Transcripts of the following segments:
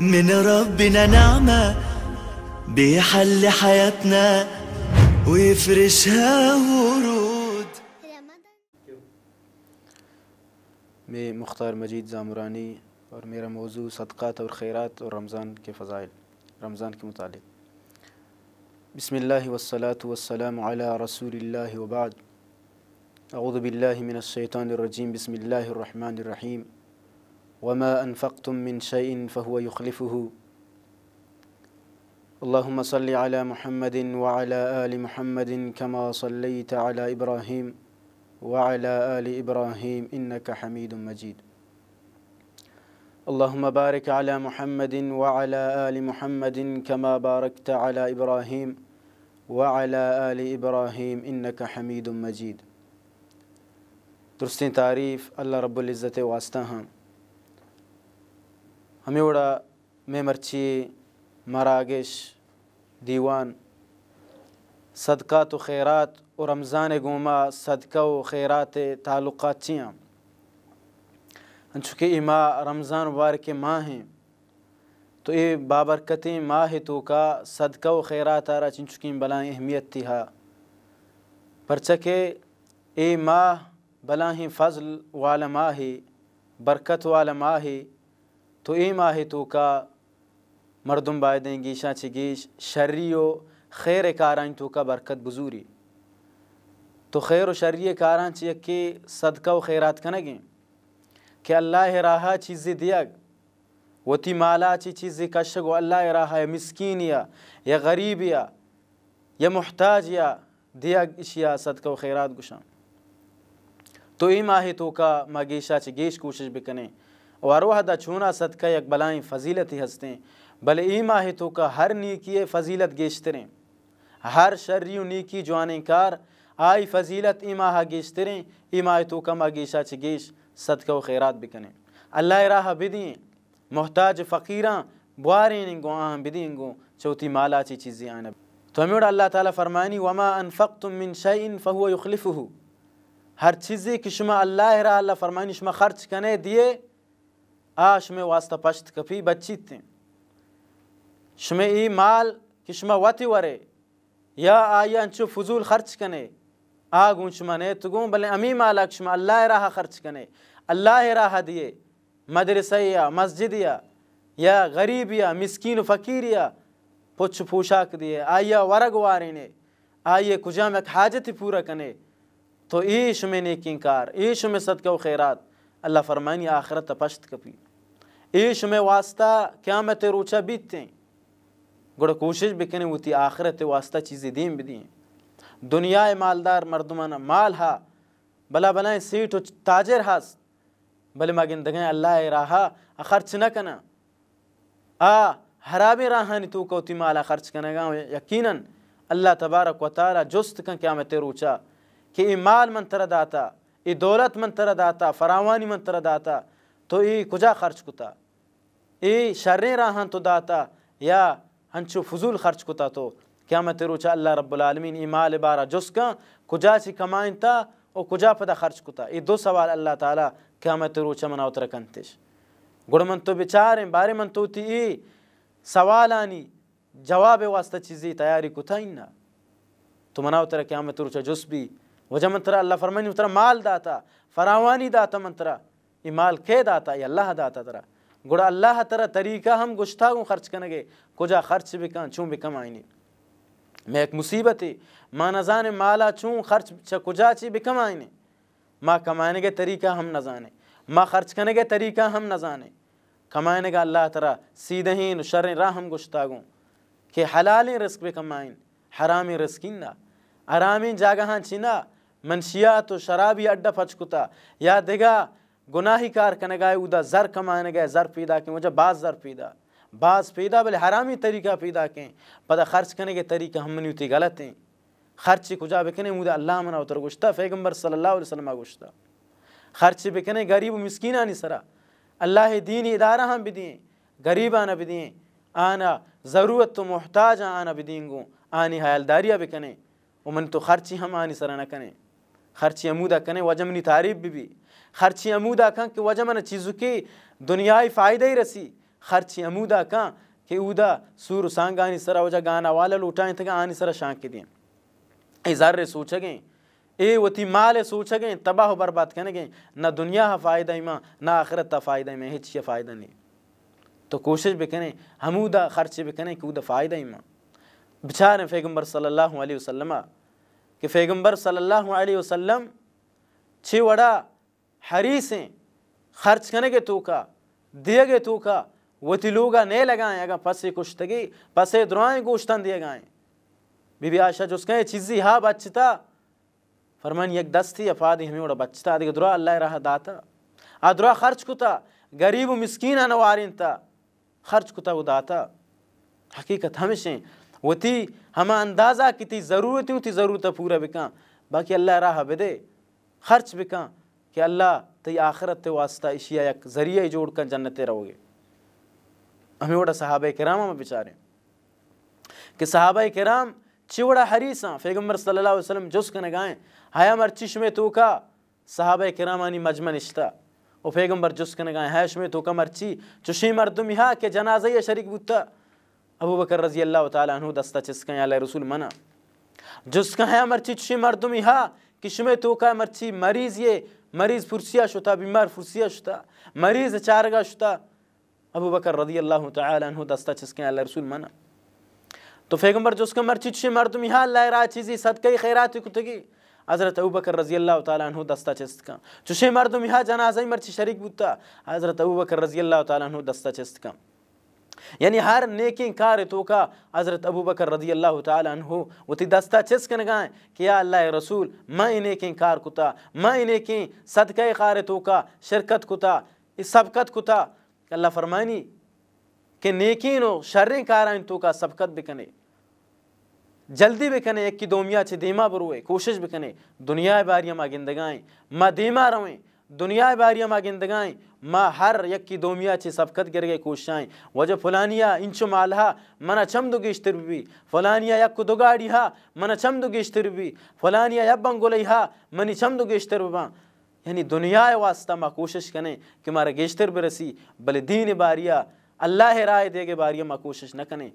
من ربنا نعمة بيحل حياتنا ويفرشها ورود مي مختار مجيد زامراني ورميرا موزو صدقات والخيرات ورمضان كفضائل رمضان كمطالب بسم الله والصلاة والسلام على رسول الله وبعد أعوذ بالله من الشيطان الرجيم بسم الله الرحمن الرحيم وما أنفقتم من شيء فهو يخلفه اللهم صل على محمد وعلى آل محمد كما صليت على إبراهيم وعلى آل إبراهيم إنك حميد مجيد اللهم بارك على محمد وعلى آل محمد كما باركت على إبراهيم وعلى آل إبراهيم إنك حميد مجيد درستین تعريف الله رب العزة واسطہ اوڑا میں مرچیے مراغش دیوان صدقہ تو خیرات و رمضان گوما صدقہ و خیرات تعلقات چیاں چکہ اِ رمضان وار کے ہیں تو اے بابرکتی ماہ ہے تو کا صدقہ و خیرات رچن چکیں بلائیں اہمیت تھی ہا چکے اے ماہ بھلا فضل والا ماہی برکت والا ماہی تو ای ماہی تو کا مردم بایدیں دیں گیشاں چگیش شریع و خیر کاران تو کا برکت بزوری تو خیر و شریع کاران چیک کہ صدقہ و خیرات کنگیں کہ اللہ راہا چیزی دیگ وتی مالا چی چیزی کشگ و راہا یا مسکین یا یا غریب یا یا محتاج یا دیگ اشیا صدقہ و خیرات گساں تو ایم کا ما گیشا چی گیش کوشش بکنے वारोह दा छूना सदका अकबलाएँ फजीलत ही हंसतें भले ई माह तो का हर नीकिए फजीलत गेश्तरें हर शर्री नीकी जवानकार आई फजीलत इमाह गेश्तरें इमाह तो कमा गेशा चगेश सदका खैरात बिकने अल्लाह राह बिदिए मोहताज फ़कीरा बुआरें इंगो आह बिदिंगो चौथी माला ची चीज़ें आने तो हमें अल्लाह ताला फरमानी वमा अनफ़क तुम मिन शैन फ़हुआ युखलिफ़ हर चीज़ें कि शुमा अल्लाह रा अल्लाह फरमानी शुमा खर्च कने दिए آشمے واسطہ پشت کپی بچی تھیں شمع ای مال کشمہ واتی ورے یا آیا انچو فضول خرچ کنے آ شما نے تگون بلے امی مالا لکشمہ اللہ راہ خرچ کنے اللہ راہ دیے یا مسجد یا یا غریب یا مسکین و فقیر یا پچھ پوشاک دیے آیا ورگ وارینے آئیے کجا میں حاجت پورا کنے تو ایش میں نیکنکار ایش میں صدقہ و خیرات اللہ فرمانی آخرت پشت کپی ایش میں واسطہ قیامت روچہ تیر اونچا گوڑا کوشش بکنے ہوتی آخرت واسطہ چیزیں دین بھی دیں دنیا مالدار مردمانہ مال ہا بلا بلائیں سیٹ و تاجر ہاس بلے ماں گندگیں اللہ راہا خرچ نہ کنا آ حرابی راہانی تو کوتی مالا خرچ کنے گا یقیناً اللہ تبارک و تعالی جست کن قیامت روچا کہ ای مال من تر داتا ای دولت من تر داتا فراوانی من تر داتا تو ای کجا خرچ کتا ey sharrin rahan to data ya hanchu fuzul kharch kuta to qiyamati rucha allah rabbul alamin imal bara juska kuja si kamainta o kuja pada kharch kuta e do sawal allah taala qiyamati rucha mana utrakantish gudman to bichare bare man to ti e sawalani جواب واسطه چیزی تیاری کوتاینا تو مناو تر قیامت روچا جسبی وجه من تر الله فرمانی تر مال داتا فراوانی داتا من تر مال کې داتا ای الله داتا تر گوڑا اللہ ترہ طریقہ ہم گشتا گوں خرچ کنگے گے کجا خرچ بھی چون بکم بھی میں ایک مصیبت ہے ما نہ مالا چون خرچ کجا چی بھی آئینے ما کمائنے گے طریقہ ہم نہ جانے خرچ کرنے کا طریقہ ہم نہ جانے کمائنے کا اللہ ترا سیدھے ہی شر راہ ہم گشتہگو کہ حلال رسق بھی کمائن حرام نا حرامی جاگہاں چینا منشیات و شرابی اڈا پھچکتا یا دگا گناہی کار کنے گائے دا زر کمانے گئے زر پیدا کیں وجہ بعض زر پیدا بعض پیدا بلے حرامی طریقہ پیدا کیں پتہ خرچ کرنے کے طریقہ ہم منیوتی ہوتی ہیں خرچ کجا بکنے کہنے اللہ منہ اتر گوشتا فیغمبر صلی اللہ علیہ وسلم آگوشتا خرچ بکنے گریب غریب و مسکین آنی سرا اللہ دینی ادارہ ہم بھی دیں غریب آنا بھی دیں آنا ضرورت تو محتاج آنا بھی دیں گوں آنی حیالداریہ بکنے بھی تو خرچی ہم آنی سرا نہ کنے خرچی عمودہ کنے وجمنی تعریب تعریف بھی بھی خرچی عمودہ کاں کہ وجہ من چیزو کی دنیای فائدہ ہی رسی خرچی عمودہ کاں کہ ادا سور سانگ آنی سرا وجہ گانا والا لوٹائیں تھے آنی سرا شانک دیں اے ذر سوچا گئیں اے وتی سوچا گئیں تباہ و برباد گئیں نہ دنیا ہا فائدہ ماں نہ آخرت تا فائدہ میں یہ فائدہ نہیں تو کوشش بھی کریں ہمودہ خرچ بھی کریں کہ فائدہ ماں بچاریں فیغمبر صلی اللہ علیہ وسلم کہ فیغمبر صلی اللہ علیہ وسلم چھ وڑا حریص ہیں خرچ کے تو توکا دیے گے توکا وہ تھی لوگا نہیں لگائیں اگر پسے کشتگی پسے درائیں گوشتن دیا گائیں بی بی آشا جو اس چیزی ہاں بچتا فرمان یک دستی افادی ہمیں اوڑا بچتا دیکھے درہ اللہ رہا داتا ادھرا خرچ کتا غریب و مسکین آنوارین تا خرچ کتا وہ داتا حقیقت ہمیں وہ تھی ہمیں اندازہ کتی ضرورتیں اتنی ضرورت ضرورتا پورا بکاں باقی اللہ رہا بدے خرچ بکاں کہ اللہ تی آخرت تی واسطہ اشیاء یک ذریعہ جوڑ کن جنتے رہو گے ہمیں وڑا صحابہ کرام ہمیں بچارے ہیں کہ صحابہ کرام چی وڑا حریصہ فیغمبر صلی اللہ علیہ وسلم جس کا نگائیں ہایا مر چشم تو کا صحابہ اکرام آنی مجمع نشتا او فیغمبر جس کا نگائیں ہایا شم تو کا مر چی چشی مردم ہا کہ جنازہ یا شرک بوتا ابو بکر رضی اللہ تعالی عنہ دستا چسکا یا اللہ رسول منع جس کا ہایا مر چی چشی مردم ہا کہ شم تو کا مر چی مریض یہ مریض فرسیا شتا بیمار فرسیا شتا مریض چارگا شتا ابو بکر رضی اللہ تعالی عنہ دستا چسکیں اللہ رسول منا تو پیغمبر جو اس کا مرچت شی مردم یہاں اللہ را چیزی صدقی خیراتی کتگی حضرت ابوبکر رضی اللہ تعالی عنہ دستا چستکا چوشے مردم یہاں جنازہ مرچ شریک بوتا حضرت ابوبکر رضی اللہ تعالی عنہ دستا چستکا یعنی ہر نیکی کار تو کا حضرت ابو بکر رضی اللہ تعالی عنہ دستا دستہ چسکن گائیں کہ یا اللہ رسول میں نیکی کار کتا میں نیکی صدقہ کار تو کا شرکت کتا سبقت کتا اللہ فرمانی کہ نیکی و شر کارائن تو کا سبقت بکنے جلدی بکنے ایک کی دومیا سے دیما بروئے کوشش بکنے دنیا باری ماں گندگائیں ما دیما روئیں دنیا باری ماں گندگائیں ما هر یک کی دومیا چی صفقت گر کوششائیں وجہ فلانیا انچو مالها منا چم مال ہا منع چھم دو گیشتر بی فلانیا یک دگاڑی ہا دو چھمد گیشتر بی فلانیا یک بنگولی ہا منی چم دو گیشتر ببان یعنی دنیا واسطہ ما کوشش کریں کہ مار گیشتر برسی بل دین باریا اللہ راہ دے گے باریا ما کوشش نہ کریں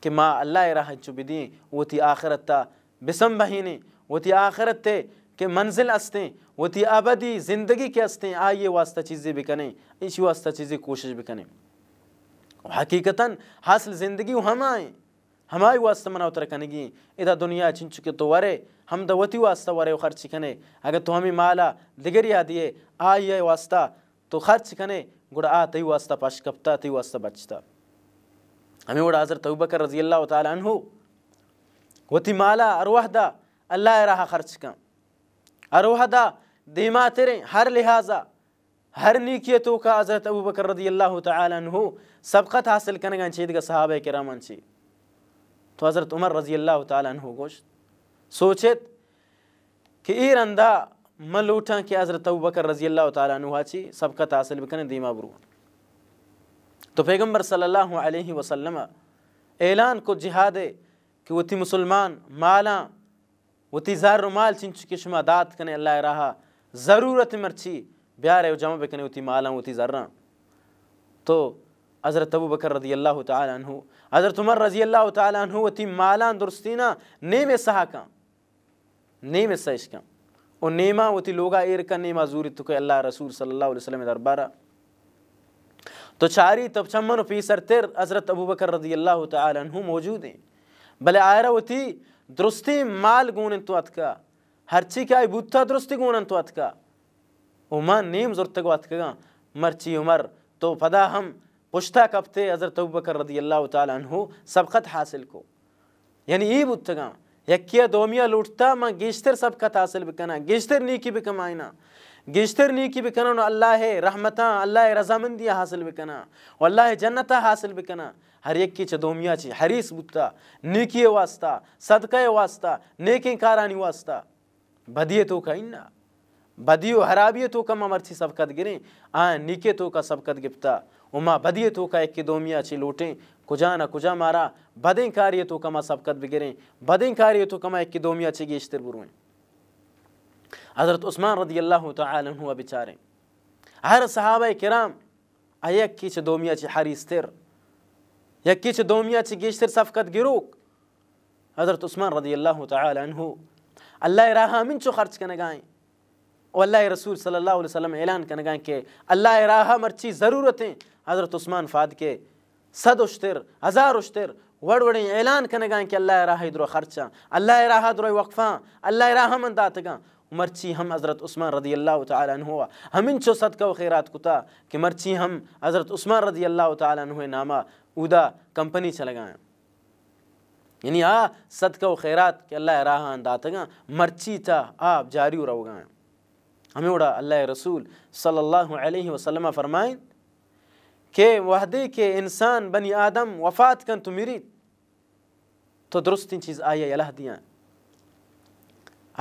کہ ما اللہ راہ چو دیں وہ تی آخرت تا بسم بہینے وہ تھی آخرت تے که منزل هستیم و تی ابدی زندگی که هستیم آیه واسطه چیزی بکنیم ایشی واسطه چیزی کوشش بکنیم و حقیقتا حاصل زندگی و همه همای واسطه من اوتر کنگی ادا دنیا چین چکه تو وره هم د وتی واسطه وره خرچ کنه اگر تو همی مالا دیگری آدیه آیه واسطه تو خرچ کنه گوڑ آتی واسطه پاش کپتا تی واسطه بچتا ہمیں وڑا حضرت ابوبکر رضی اللہ تعالی عنہ وتی مالا ارواح دا اللہ راہ خرچ کم دا دیما تیرے ہر لہٰذا ہر نیکیتو کا حضرت ابو بکر رضی اللہ تعالی عنہ سبقت حاصل کر گئے چاہ صاحب کے رمن چی تو حضرت عمر رضی اللہ تعالی عنہ گوشت سوچت کہ ایر اندہ ملوٹا کی کہ حضرت ابو بکر رضی اللہ تعالی عنہ چی سبقت حاصل بکنے دیما برو تو پیغمبر صلی اللہ علیہ وسلم اعلان کو جہادے کہ وہ تھی مسلمان مالا وہتی ذرال شما دات کنے اللہ رہا ضرورت مرچی مرچھی تی مالا ذرا تو حضرت ابو بکر رضی اللہ تعالی عنہ حضرت عمر رضی اللہ تعالی عنہ تی مالا درستینا نیم سہا کا نیم سا نیما وہ تی لوگا ایر کا نیما زوری تو اللہ رسول صلی اللہ علیہ وسلم دربارہ تو چاری تب چمن و پیسر تیر حضرت ابو بکر رضی اللہ تعالی عنہ موجود ہیں بلے آئرہ وہ تی درستی مال گونن ہر چی کا درستی گونن تو اتکا کا عمر نیم ضرور اتکا مرچی عمر تو پدا ہم پشتا کپتے اللہ تعالی عنہ سبقت حاصل کو یعنی ای یہ یکیا دومیا لوٹتا ما گیشتر سبقت حاصل بکنا گیشتر نیکی بکمائنا گیشتر نیکی بکنا آئینہ گشتر اللہ رضا اللہ رضامندیاں حاصل بکنا واللہ جنتا حاصل بکنا ہر ایک کی چھ دومیا چھ حریص بوتا نیکی واسطہ صدقہ واسطہ نیکی کارانی واسطہ بدیے تو کا انہا بدی و حرابی تو کا ممر تھی سبقت گریں آن نیکی تو کا سبقت گپتا اما بدیے تو کا ایک کی دومیا چھ لوٹیں کجا نہ کجا مارا بدیں کاری تو کا ما سبقت بگریں بدیں کاری تو کا ما ایک کی دومیا چھ گیشتر بروئیں حضرت عثمان رضی اللہ تعالی عنہ بچاریں ہر صحابہ کرام ایک کی چھ دومیا چھ حریص تر یا کچھ چھ گیشتر صفقت گروک حضرت عثمان رضی اللہ تعالی عنہ اللہ راہ ہمن خرچ کا گائیں اور اللہ رسول صلی اللہ علیہ وسلم اعلان کن گائیں کہ اللہ راہ مرچی ضرورتیں حضرت عثمان فاد کے صد اشتر ہزار اشتر وڑ وڑیں اعلان کر گائیں کہ اللہ راہ درو خرچاں اللہ راہ درو وقفاں اللہ راہ دات داتگاں مرچی ہم حضرت عثمان رضی اللہ تعالیٰ عنہ ان چو صدقہ و خیرات کتا کہ مرچی ہم حضرت عثمان رضی اللہ تعالیٰ عنہ نامہ کمپنی چل گئے یعنی آ صدقہ و خیرات کہ اللہ راہ داتگاں مرچی تا آپ جاری رہو گئے ہمیں اڑا اللہ رسول صلی اللہ علیہ وسلم فرمائیں کہ وحدے کے انسان بنی آدم وفات کن تو میری تو درست ان چیز آئیے اللہ دیا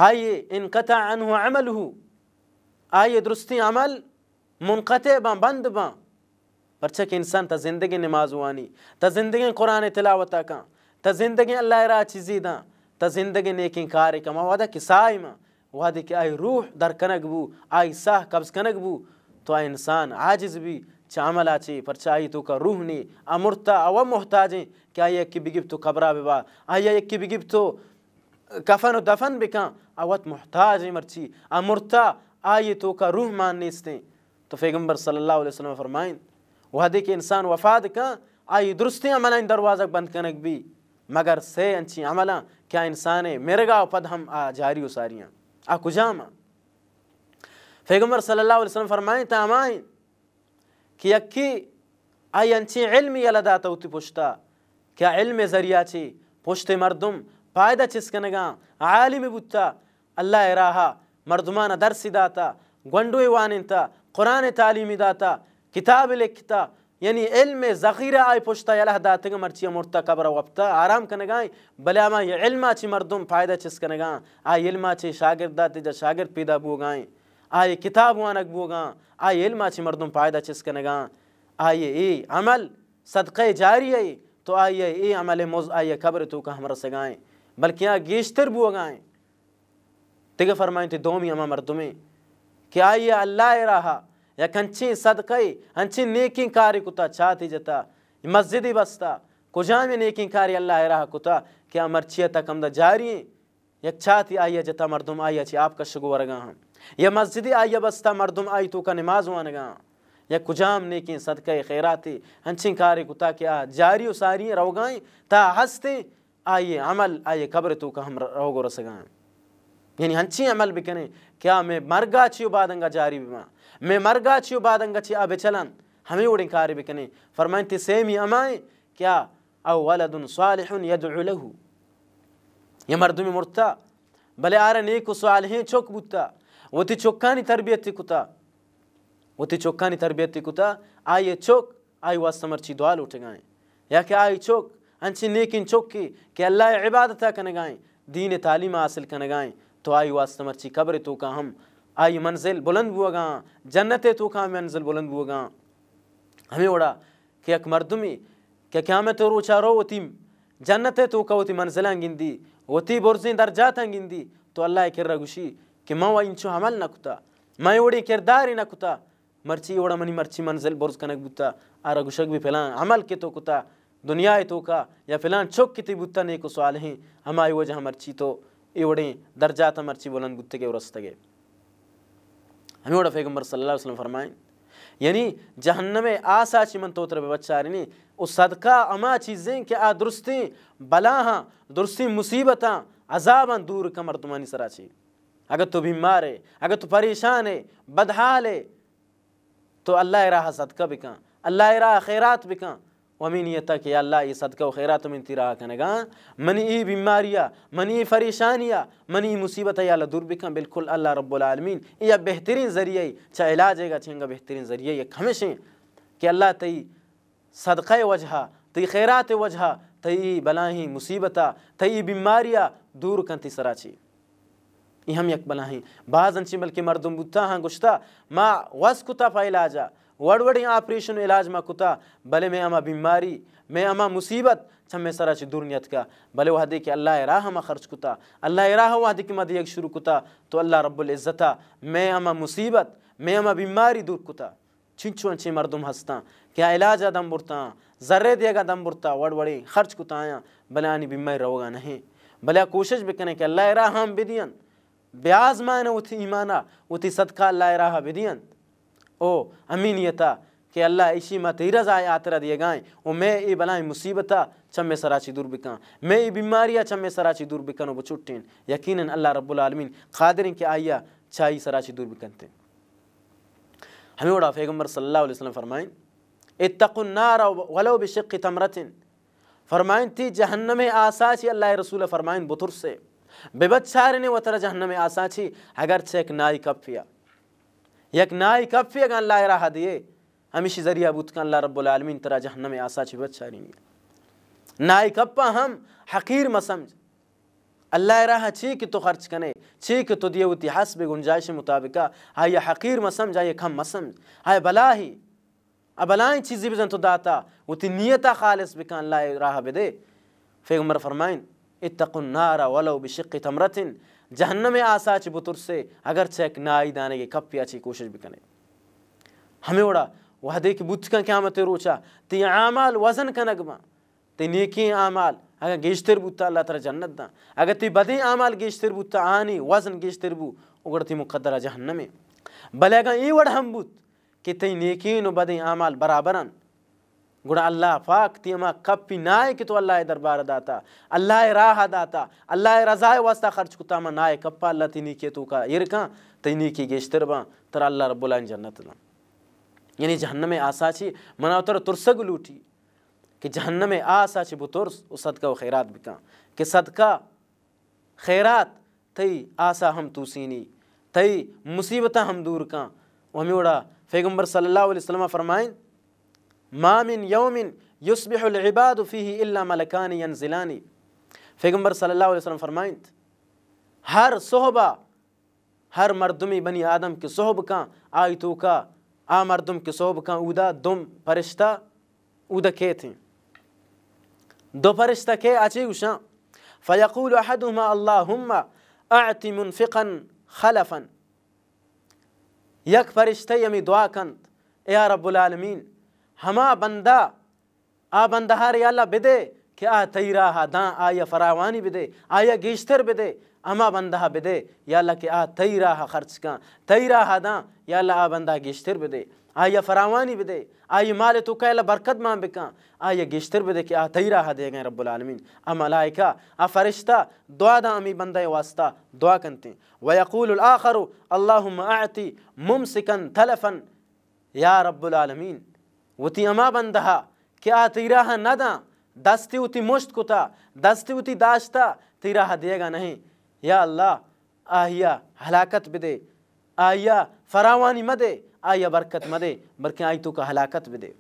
آئیے انقطع عنہ عمل ہو آئیے درستی عمل منقطع باں بند باں پرچه که انسان تا زندگی نماز وانی تا زندگی قرآن تلاوت کن تا زندگی الله را چیزی دا تا زندگی نیکین کاری کن واده که سای ما واده که آی روح در کنگ بو آی ساه قبض کنگ بو تو آی انسان عاجز بی چه عمل آچی پرچه آی تو که روح نی امرتا او محتاجی که آی یکی بگیب تو قبرا ببا آی یکی بگیب تو کفن و دفن بکن اوت محتاجی مرچی امرتا آی تو که روح مان نیستیں تو پیغمبر صلی اللہ علیہ وسلم فرمائیں وہ دیک انسان وفاد کن آئی درستی عملہ ان دروازہ بند کنک بھی مگر سے انچی عملہ کیا انسان پد ہم آ جاری و ساریاں آ کجاما فیغمبر صلی اللہ علیہ وسلم فرمائیں تام کی یکی آئی انچھی علم اللہ پوشتا کیا علم ذریعہ چی پوشت مردم پائدہ چسکنگا آ عالم بوتا اللہ مردمان درسی داتا گونڈوی وانن وانتا قرآن تعلیم داتا کتاب لکھتا یعنی علم آئی پوچھتا یا لہ داتنگا مرچی مرتا کبرا وفتا آرام کنگائیں بلے علم آچی مردم پائدہ چس کنگائیں آئی علم شاگرد شاگردا جا شاگرد پیدا بوگائیں آئی کتاب وانک بوگائیں آئی علم آچی مردم پائدہ چس کنگائیں آئی ای عمل صدقے جاری ہے تو آئی ای عمل آئی کبر تو کا ہمر سگائیں بلکہ آئی گیشتر بوگائیں گائیں فرمائیں تھی دومی اما مردمیں کہ آئی اللہ رہا یکنچی صدقہ ہنچھی نیکین کاری کتا چاہتی جتا مسجد بستا بستہ کجام نیکن کاری اللہ رہا کتا کیا مرچھی تک ہم جاری یک چھاتی آئیے جتا مردم آئی چی آپ کا شگو ورگا ہم یا مسجدی آئیے بستا مردم آئی تو کا نماز وانگا یا کجام نیکین صدقہ خیراتی ہنچین کاری کتا کیا جاری و رو گائیں تا ہنستیں آئیے عمل آئیے قبر تو کا ہم رو گو رس گائیں یعنی ہنچین عمل بکنے کیا میں مرگا چیو بادنگا جاری بھی میں مر گا چھو بادنگا چھو آبے چلن ہمیں اوڑن کاری بکنے فرمائیں تی سیمی امائیں کیا او ولد صالح یدعو لہو یہ مردمی مرتا بلے آرہ نیکو صالحیں چوک بوتا وہ تی چوکانی تربیت تی کتا وہ تی چوکانی تربیت تی کتا آئیے چوک آئی واسمر چی دعال گائیں یا کہ آئی چوک انچی نیکن چوک کی کہ اللہ عبادتہ کنگائیں دین تعلیم آسل کنگائیں تو آئی واسمر چی کبر کا ہم آئی منزل بلند جنت تو کا منزل بلند بو گاں ہمیں اوڑا کہ مرد میں کیا کیا میں تو روچا رویم جنت وتی منزل آنگی وتی برجیں دی تو اللہ کر گوشی کہ مو و حمل نہ کتا ماں اوڑی کردار نہ کتا مرچی اوڑا منی مرچی منزل برز کنک بوتا آرہ گوشک بھی فلان عمل کے تو کتا دنیا تو کا یا پھلان چک کتی بوتا نیکو سوال ہیں ہمائی وجہ مرچی تو ایوڑیں درجات مرچی بولن بتتے کے ورستگے ہمیں فیغمبر صلی اللہ علیہ وسلم فرمائیں یعنی جہنم آسا چی من توتر بے بچہ یعنی او صدقہ اما چیزیں کہ آ درستی بلا ہاں درستی مصیبتاں عذاباں دور مردمانی سرا چی اگر تو بیمار ہے اگر تو پریشان ہے بدحال ہے تو اللہ راہ صدقہ بکاں اللہ راہ خیرات بکاں ومنيتك يا الله يا صدقة وخيرات من تراها كنغا من اي بماريا من اي فريشانيا من اي مصيبة يا الله دور بكم بالكل الله رب العالمين يا بهترين ذريعي چا علاج ہے گا چنگا بهترين ذريعي ہمیشہ کہ اللہ تئی صدقہ وجہ تئی خیرات وجہ تئی إيه بلاہی مصیبتا تئی إيه بیماریا دور کنتی سراچی ای هم یک بلاهی بعضن چی بلکه مردم بودتا هنگشتا ما وز کتا وڑ بڑی آپریشن علاج میں کتا بھلے میں اما بیماری میں اما مصیبت چھم میں چھ دورنیت کا بلے وہ دے کہ اللہ راہ ما خرچ کتا اللہ راہ دے کہ ما دیگ شروع کتا تو اللہ رب العزتہ میں اما مصیبت میں اما بیماری دور کتا چھنچون چھ مردم ہستا کیا علاج آدم دم برتاں ذرے دے گا دم برتا وڑ وڑی خرچ کتا آیا بھلے آنی بیماری روگا نہیں بھلے کوشش بکنے کہ اللہ راہ ہم بدین بیاز تھی ایمانہ اتھی صدقہ اللہ راہ بدین او امین یتا کہ اللہ اسی ما تیرا زائے آترا دیے گائیں او میں ای بلائیں مصیبتا چمے سراچی دور بکاں میں ای بیماریاں چمے سراچی دور بکن و بچوٹین یقیناً اللہ رب العالمین قادرین کہ آیا چاہی سراچی دور بکنتے ہمیں اڑا پیغمبر صلی اللہ علیہ وسلم فرمائیں اتقوا النار ولو بشق تمرت فرمائیں تی جہنم آساچی اللہ رسول فرمائیں بطر سے بے بچارنے وطر جہنم آساچی اگر چیک نائی کپیا یک نای کفی اگان لای راہ دیئے ہمیشی ذریعہ بودکان اللہ رب العالمین ترا جہنم آسا چھ بچ شارین نای کپا ہم حقیر مسمج اللہ راہ چھی کہ تو خرچ کنے چھی کہ تو دیو تی حسب گنجائش مطابقہ آئیے حقیر مسمج آئیے کم مسمج آئیے بلا ہی ابلائیں چیزی بزن تو داتا وہ تی نیتا خالص بکان اللہ راہ بدے فیغمبر فرمائن اتقوا النار ولو بشق تمرتن جہنم آسا چھ بطر سے اگر ایک نائی دانے کے کپ پیا چھے کوشش بھی کنے ہمیں اوڑا وحدے کی بھا کا قیامت روچا تی عامال وزن کا نگمہ تی نیکی عامال اگر گیشتر بت اللہ ترہ جنت دا اگر تی بدی عامال گیشتر بت آنی وزن گیشتر بو اگر تی مقدرہ جہنمی بلے اگر ای وڑ ہم بت کہ تی نیکین بدی عامال برابرن گوڑا اللہ پاک تیما کب پی نائے کی تو اللہ دربار داتا اللہ راہ داتا اللہ رضا واسطہ خرچ کتا ما نائے کپا اللہ تینی کی تو کا ارکان تینی کی گیشتر با تر اللہ رب ال جنت دا یعنی جہنم آسا چی مناو تر ترسگ لوٹی کہ جہنم آسا چی بطرس وہ صدقہ و خیرات بھکاں کہ صدقہ خیرات تئی آسا ہم تو سینی مصیبتہ ہم دور کہاں ہمیں اڑا فیغمبر صلی اللہ علیہ وسلم فرمائیں ما من يوم يصبح العباد فيه إلا ملكان ينزلان پیغمبر صلى الله عليه وسلم فرمائند هر صحبة هر مردمی بني آدم كي صحب كان آيتو كا آ مردم کی صحب کا اودا دم پرشتہ اودا كي تھیں دو پرشتا كي اچھی اوشاں فيقول احدهما اللهم أعطي منفقا خلفا يك پرشتا يمي دعا كانت يا رب العالمين هما بندا آ بنده ها ریالا بده که آ تیرا ها دان آیا فراوانی بده آیا گیشتر بده اما بنده ها بده یا الله که آ تیرا ها خرچ کن تیرا ها دان یا آ بنده گیشتر بده آیا فراوانی بده آیا مال تو که برکت مان بکن آیا گیشتر بده که آ تیرا ها دے گئے رب العالمین اما ملائکہ آ فرشتا دعا دا امی بنده واسطا دعا کنتے ویقول الاخر اللهم اعتی ممسکن تلفن یا رب العالمین وتی اما بندہا کیا تی رہا نہ دستی مشت کتا دستی دستیتیاشتہ تی رہا دے گا نہیں یا اللہ آہیا ہلاکت بھی دے آہیا فراوانی مدے آیا برکت مدے برقی آئی تو کا ہلاکت بھی دے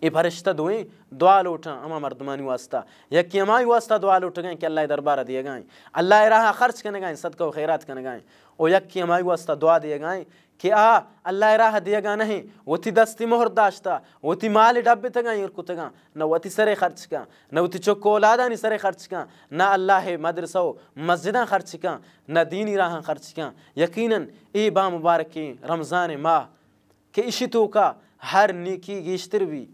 یہ فرشت دئیں دعا لوٹاں اما مردمانی واسطہ یکی یکماؤ واسطہ دعا لوٹھ گئیں کہ اللہ دربارہ دیے گائیں اللہ راہ خرچ کرنے گائیں صدقہ و خیرات کرنے گائیں او یکی یکمائے واسطہ دعا دیے گائیں کہ آ اللہ راہ دیا گا نہیں وہ تھی دستی داشتا وہ تھی مال ڈبے تگاں تگا نہ وہ تھی سرے خرچ کا نہ اتھی چوکو الادا نی سرے خرچ کا نہ اللہ مدرسہ و مسجداں خرچ کا نہ دینی راہ خرچ کا یقیناً اے با مبارکی رمضان ماہ کہ اشتو کا ہر نیکی گیشتر بھی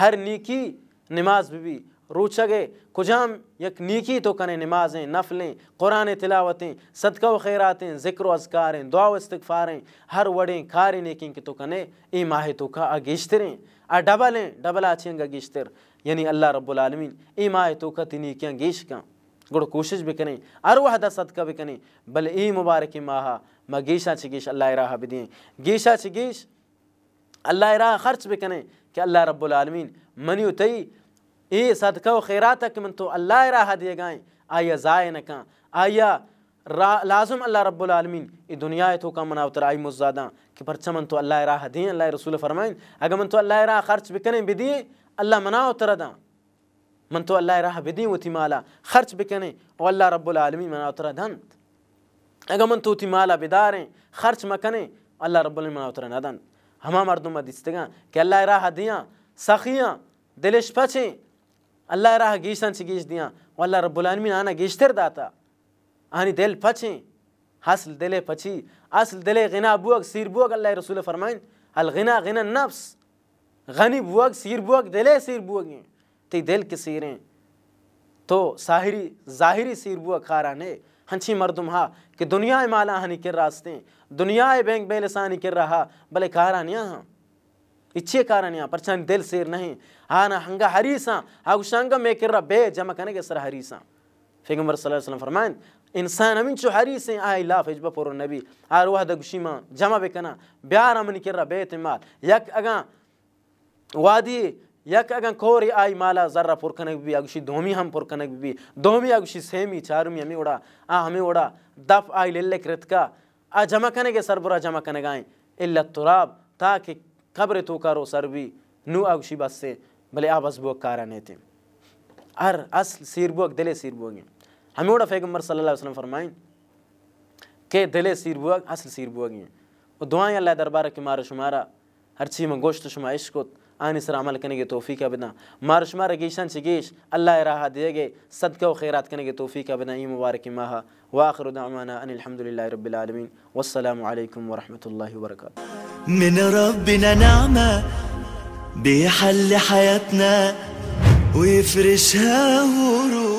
ہر نیکی نماز بھی روچگے کجام یک نیکی تو کنے نمازیں نفلیں قرآن تلاوتیں صدقہ و خیراتیں ذکر و اذکاریں دعا و استغفاریں ہر وڑیں نیکیں کی تو کنیں ای ماہ تو کا آ اور ڈبلیں ڈبل گا گیشتر یعنی اللہ رب العالمین اے ماہ کا تینی کیا گیشکش بھی کریں ار وحدہ صدقہ بھی کریں ای مبارک ماہا گیشا چی چگیش اللہ راہ بھی دیں چی چگیش اللہ راہ خرچ بھی کریں کہ اللہ رب العالمین منیو تئی ای صدقه و خیراتک من تو الله آية آية را هدیه گائیں آیا ضائع نہ کان آیا لازم اللہ رب العالمین ای دنیا تو کا منا اتر آئی آية مزاداں کہ پرچہ من تو اللہ راہ دیں اللہ رسول فرمائن اگا من تو اللہ را خرچ بکنے بدیں اللہ منا اتر داں من تو اللہ راہ بدیں وتی مالا خرچ بکنے و اللہ رب العالمین منا اتر دن اگر من تو تی مالا بداریں خرچ مکنے اللہ رب العالمین منا اتر نہ دن ہما مردم دیستگاں کہ اللہ راہ دیاں سخیاں دلش پچھیں اللہ راہ گیشتان سے گیش دیاں واللہ رب العالمین آنا گیشتر داتا آنی دل پچھیں حاصل دل پچھی اصل دل غنا بوک سیر بوک اللہ رسول فرمائن الغنا نفس غنی بوک سیر بوک دل سیر بوگیں تی دل کے سیریں تو ظاہری ظاہری سیر بوگ کھارانے ہنچی مردم ہا کہ دنیا مالا ہنی کر راستے دنیا بینک بینسانی کر رہا بلے کارانیاں ہاں اچھے کارانیاں پرچان دل سیر نہیں آنا ہنگا حریصا آگو شانگا میں کر بے جمع کنے کے سر حریصا فیگم صلی اللہ علیہ وسلم فرمائیں انسان امین چو حریصا آئی لا اجبا پورو نبی آروہ دا گوشی ماں جمع بے کنا بیار ہم نکر رہا بے تیمال یک اگاں وادی یک اگاں کوری آئی مالا ذرہ پور کنے بھی آگو شی دومی ہم پور کنے بھی دومی آگو شی سیمی چارمی ہمیں اڑا آ ہمیں اڑا دف آئی للک رتکا آ جمع کنے کے سر برا جمع کنے گائیں اللہ تراب تاکہ قبر تو کرو سر بھی نو آگو شی بس سے بلي آباس بوك كارانيتي أر أصل سير بوك دلي سير بوكي هم ودا فيغمبر صلى الله عليه وسلم فرمائن کہ دلی سیر بوك أصل سیر سير بوكي ودعاء الله دربارك مار شمارا ہر چی من گوشت شما عشقت آنی سر عمل کنه توفیق بدنا مار شمارا گیشن چی گیش اللہ راہ دیه گے صدقه و خیرات کنه توفیق بدنا ای مبارک ماه واخر دعوانا ان الحمدللہ رب العالمین والسلام علیکم ورحمت اللہ وبرکاتہ من ربنا نعمه بيحل حياتنا ويفرشها ورود